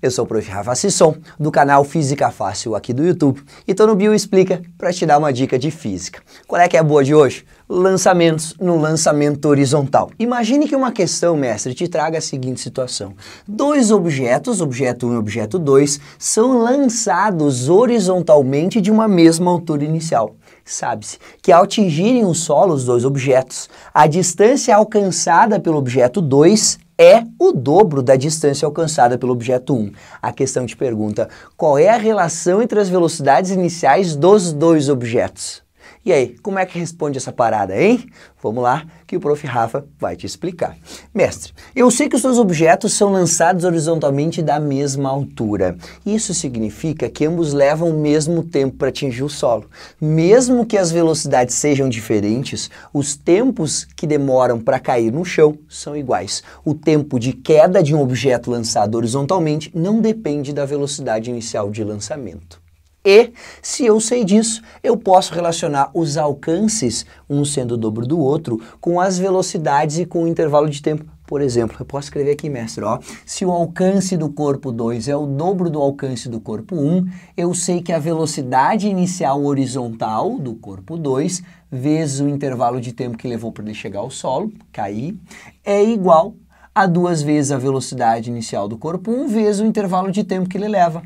Eu sou o Prof. Rafa Sisson, do canal Física Fácil aqui do YouTube, e tô no Bio Explica para te dar uma dica de física. Qual é que é a boa de hoje? Lançamentos no lançamento horizontal. Imagine que uma questão, mestre, te traga a seguinte situação. Dois objetos, objeto 1 um e objeto 2, são lançados horizontalmente de uma mesma altura inicial. Sabe-se que ao atingirem o solo os dois objetos, a distância alcançada pelo objeto 2 é o dobro da distância alcançada pelo objeto 1. A questão te pergunta qual é a relação entre as velocidades iniciais dos dois objetos. E aí, como é que responde essa parada, hein? Vamos lá, que o prof. Rafa vai te explicar. Mestre, eu sei que os seus objetos são lançados horizontalmente da mesma altura. Isso significa que ambos levam o mesmo tempo para atingir o solo. Mesmo que as velocidades sejam diferentes, os tempos que demoram para cair no chão são iguais. O tempo de queda de um objeto lançado horizontalmente não depende da velocidade inicial de lançamento. E, se eu sei disso, eu posso relacionar os alcances, um sendo o dobro do outro, com as velocidades e com o intervalo de tempo por exemplo, eu posso escrever aqui, mestre, ó, se o alcance do corpo 2 é o dobro do alcance do corpo 1, um, eu sei que a velocidade inicial horizontal do corpo 2 vezes o intervalo de tempo que levou para ele chegar ao solo, cair, é igual a duas vezes a velocidade inicial do corpo 1 um, vezes o intervalo de tempo que ele leva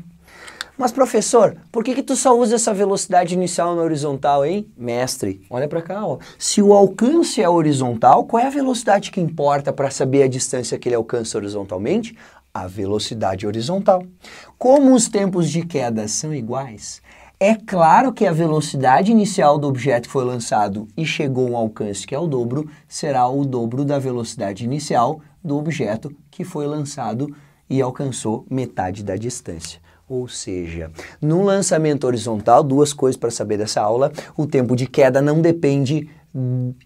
mas professor, por que que tu só usa essa velocidade inicial na horizontal, hein? Mestre, olha para cá, ó. Se o alcance é horizontal, qual é a velocidade que importa para saber a distância que ele alcança horizontalmente? A velocidade horizontal. Como os tempos de queda são iguais, é claro que a velocidade inicial do objeto que foi lançado e chegou ao alcance que é o dobro, será o dobro da velocidade inicial do objeto que foi lançado e alcançou metade da distância. Ou seja, no lançamento horizontal, duas coisas para saber dessa aula: o tempo de queda não depende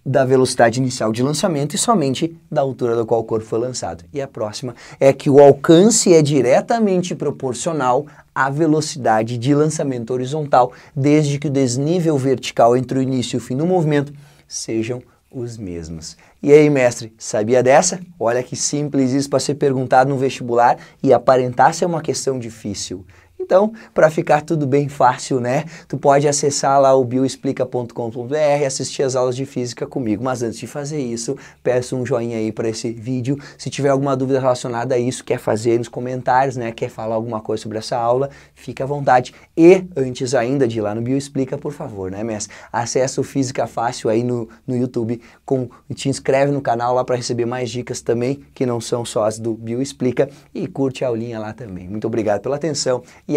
da velocidade inicial de lançamento e somente da altura da qual o corpo foi lançado. E a próxima é que o alcance é diretamente proporcional à velocidade de lançamento horizontal, desde que o desnível vertical entre o início e o fim do movimento sejam os mesmos. E aí, mestre, sabia dessa? Olha que simples isso para ser perguntado no vestibular e aparentar ser uma questão difícil. Então, para ficar tudo bem fácil, né? Tu pode acessar lá o bioexplica.com.br, assistir as aulas de física comigo. Mas antes de fazer isso, peço um joinha aí para esse vídeo. Se tiver alguma dúvida relacionada a isso, quer fazer nos comentários, né? Quer falar alguma coisa sobre essa aula, fica à vontade. E antes ainda de ir lá no Bioexplica, por favor, né, Mess? Acesse o Física Fácil aí no, no YouTube com, te inscreve no canal lá para receber mais dicas também, que não são só as do Bioexplica, e curte a aulinha lá também. Muito obrigado pela atenção e